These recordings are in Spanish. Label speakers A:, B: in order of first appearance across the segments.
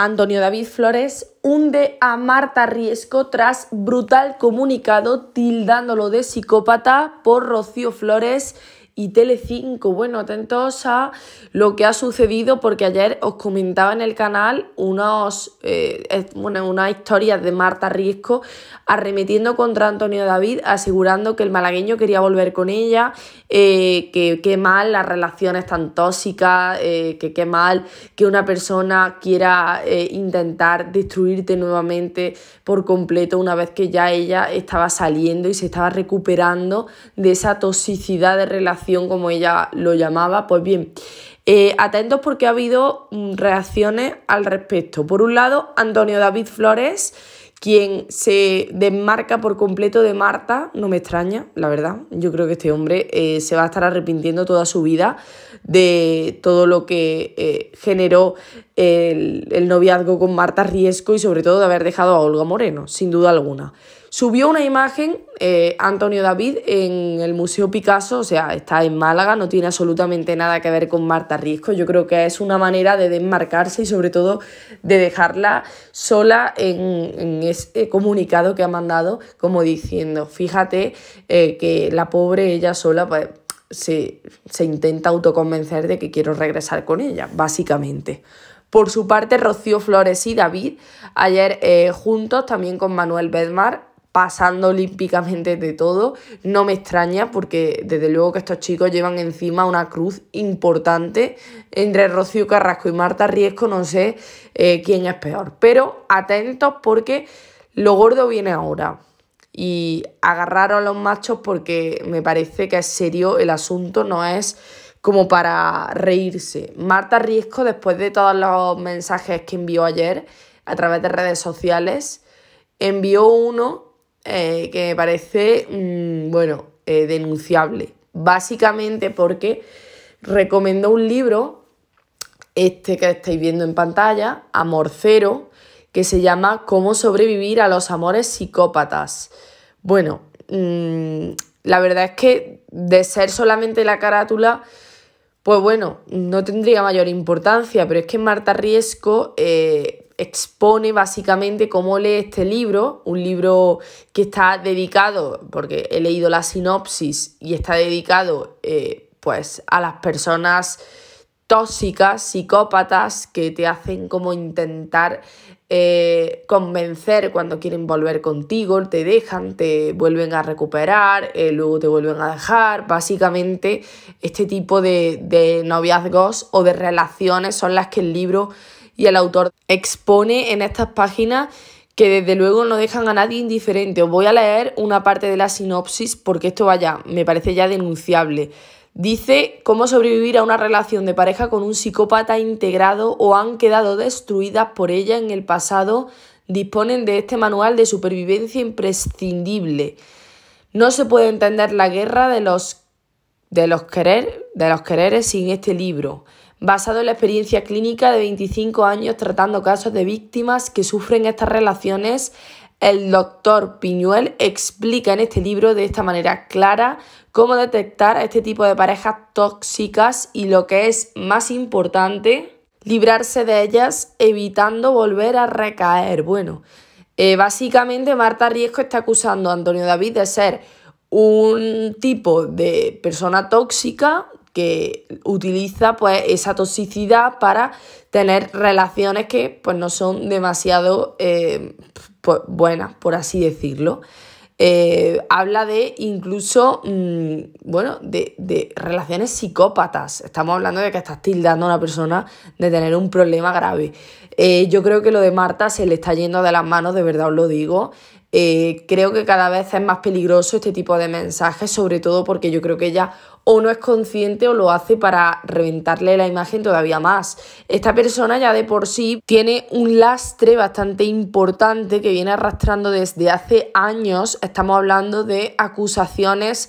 A: Antonio David Flores hunde a Marta Riesco tras brutal comunicado tildándolo de psicópata por Rocío Flores y Tele5, Bueno, atentos a lo que ha sucedido porque ayer os comentaba en el canal unos, eh, bueno, unas historias de Marta Riesco arremetiendo contra Antonio David, asegurando que el malagueño quería volver con ella, eh, que qué mal las relaciones tan tóxicas, eh, que qué mal que una persona quiera intentar destruirte nuevamente por completo una vez que ya ella estaba saliendo y se estaba recuperando de esa toxicidad de relación como ella lo llamaba. Pues bien, eh, atentos porque ha habido mm, reacciones al respecto. Por un lado, Antonio David Flores, quien se desmarca por completo de Marta, no me extraña, la verdad. Yo creo que este hombre eh, se va a estar arrepintiendo toda su vida de todo lo que eh, generó el noviazgo con Marta Riesco y sobre todo de haber dejado a Olga Moreno, sin duda alguna. Subió una imagen eh, Antonio David en el Museo Picasso, o sea, está en Málaga, no tiene absolutamente nada que ver con Marta Risco. Yo creo que es una manera de desmarcarse y sobre todo de dejarla sola en, en ese comunicado que ha mandado, como diciendo, fíjate eh, que la pobre ella sola pues, se, intenta autoconvencer de que quiero regresar con ella, básicamente. Por su parte, Rocío Flores y David, ayer eh, juntos también con Manuel Bedmar, pasando olímpicamente de todo. No me extraña porque desde luego que estos chicos llevan encima una cruz importante. Entre Rocío Carrasco y Marta Riesco no sé eh, quién es peor. Pero atentos porque lo gordo viene ahora. Y agarraron a los machos porque me parece que es serio el asunto, no es como para reírse. Marta Riesco, después de todos los mensajes que envió ayer a través de redes sociales, envió uno eh, que me parece, mm, bueno, eh, denunciable. Básicamente porque recomendó un libro, este que estáis viendo en pantalla, Amor Cero, que se llama Cómo sobrevivir a los amores psicópatas. Bueno, mm, la verdad es que de ser solamente la carátula, pues bueno, no tendría mayor importancia, pero es que Marta Riesco eh, expone básicamente cómo lee este libro, un libro que está dedicado, porque he leído la sinopsis y está dedicado eh, pues a las personas tóxicas, psicópatas, que te hacen como intentar eh, convencer cuando quieren volver contigo, te dejan, te vuelven a recuperar, eh, luego te vuelven a dejar. Básicamente, este tipo de, de noviazgos o de relaciones son las que el libro y el autor expone en estas páginas que desde luego no dejan a nadie indiferente. Os voy a leer una parte de la sinopsis porque esto vaya, me parece ya denunciable. Dice cómo sobrevivir a una relación de pareja con un psicópata integrado o han quedado destruidas por ella en el pasado. Disponen de este manual de supervivencia imprescindible. No se puede entender la guerra de los, de los, querer, de los quereres sin este libro basado en la experiencia clínica de 25 años tratando casos de víctimas que sufren estas relaciones el doctor Piñuel explica en este libro de esta manera clara cómo detectar a este tipo de parejas tóxicas y lo que es más importante, librarse de ellas evitando volver a recaer. Bueno, eh, básicamente Marta Riesco está acusando a Antonio David de ser un tipo de persona tóxica, que utiliza pues esa toxicidad para tener relaciones que pues no son demasiado eh, pues, buenas, por así decirlo. Eh, habla de incluso, mm, bueno, de, relaciones psicópatas. Estamos hablando de que estás tildando a una persona de tener un problema grave. Eh, yo creo que lo de Marta se le está yendo de las manos, de verdad os lo digo. Eh, creo que cada vez es más peligroso este tipo de mensajes, sobre todo porque yo creo que ella o no es consciente o lo hace para reventarle la imagen todavía más. Esta persona ya de por sí tiene un lastre bastante importante que viene arrastrando desde hace años. Estamos hablando de acusaciones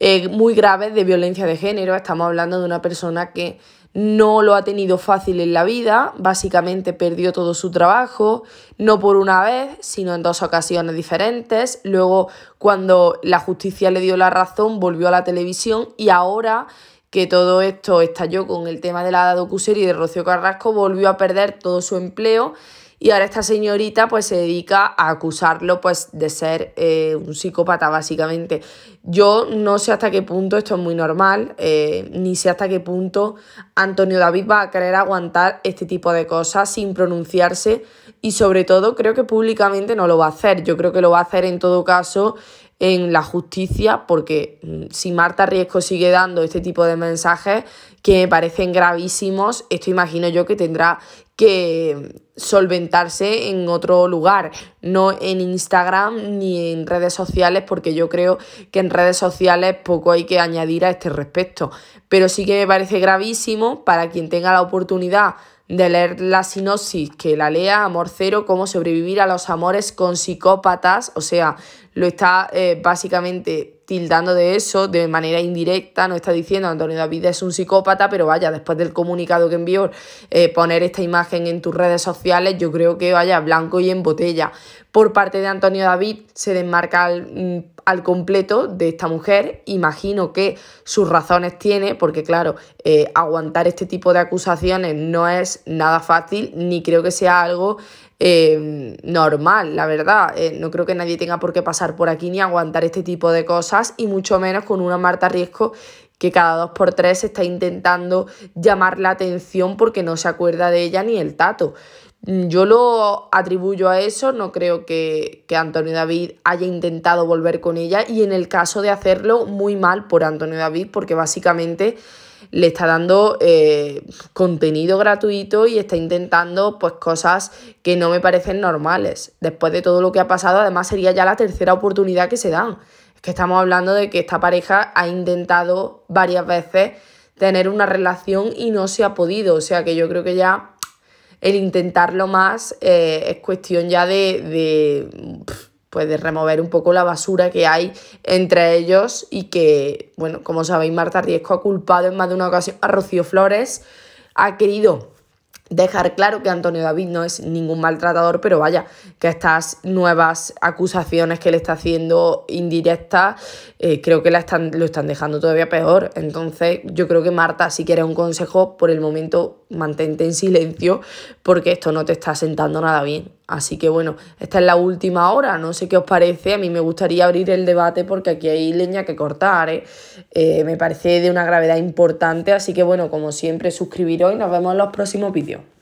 A: eh, muy graves de violencia de género. Estamos hablando de una persona que no lo ha tenido fácil en la vida, básicamente perdió todo su trabajo, no por una vez, sino en dos ocasiones diferentes, luego cuando la justicia le dio la razón volvió a la televisión y ahora que todo esto estalló con el tema de la docuserie de Rocío Carrasco volvió a perder todo su empleo y ahora esta señorita pues se dedica a acusarlo pues de ser eh, un psicópata básicamente. Yo no sé hasta qué punto esto es muy normal, eh, ni sé hasta qué punto Antonio David va a querer aguantar este tipo de cosas sin pronunciarse y sobre todo creo que públicamente no lo va a hacer. Yo creo que lo va a hacer en todo caso en la justicia, porque mm, si Marta Riesco sigue dando este tipo de mensajes que me parecen gravísimos, esto imagino yo que tendrá que mm, solventarse en otro lugar, no en Instagram ni en redes sociales, porque yo creo que en redes sociales poco hay que añadir a este respecto. Pero sí que me parece gravísimo para quien tenga la oportunidad de leer la sinopsis, que la lea Amor Cero, cómo sobrevivir a los amores con psicópatas, o sea, lo está eh, básicamente tildando de eso de manera indirecta, no está diciendo Antonio David es un psicópata, pero vaya, después del comunicado que envió, eh, poner esta imagen en tus redes sociales, yo creo que vaya blanco y en botella. Por parte de Antonio David se desmarca al, mm, completo de esta mujer. Imagino que sus razones tiene, porque claro, eh, aguantar este tipo de acusaciones no es nada fácil, ni creo que sea algo em, normal, la verdad. Eh, no creo que nadie tenga por qué pasar por aquí ni aguantar este tipo de cosas, y mucho menos con una Marta Riesco que cada dos por tres está intentando llamar la atención porque no se acuerda de ella ni el tato. Mm, yo lo atribuyo a eso, no creo que, Antonio David haya intentado volver con ella y en el caso de hacerlo, muy mal por Antonio David porque básicamente le está dando eh, contenido gratuito y está intentando pues cosas que no me parecen normales. Después de todo lo que ha pasado, además sería ya la tercera oportunidad que se dan que estamos hablando de que esta pareja ha intentado varias veces tener una relación y no se ha podido. O sea que yo creo que ya el intentarlo más eh, es cuestión ya de, de, pues de remover un poco la basura que hay entre ellos y que, bueno, como sabéis, Marta Riesco ha culpado en más de una ocasión a Rocío Flores, ha querido dejar claro que Antonio David no es ningún maltratador, pero vaya, que estas nuevas acusaciones que le está haciendo indirectas, eh, creo que la están, lo están dejando todavía peor. Entonces, yo creo que Marta, si quiere un consejo, por el momento mantente en silencio porque esto no te está sentando nada bien. Así que bueno, esta es la última hora, no sé qué os parece, a mí me gustaría abrir el debate porque aquí hay leña que cortar, ¿eh? Eh, me parece de una gravedad importante, así que bueno, como siempre suscribiros y nos vemos en los próximos vídeos.